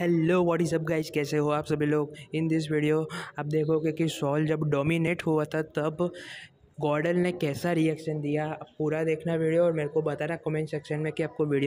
hello what is up guys कैसे हो आप सभी लोग इन दिस वीडियो आप देखोगे कि सॉल जब डोमिनेट हुआ था तब गॉर्डन ने कैसा रिएक्शन दिया पूरा देखना वीडियो और मेरे को बताना कमेंट सेक्शन में कि आपको वीडियो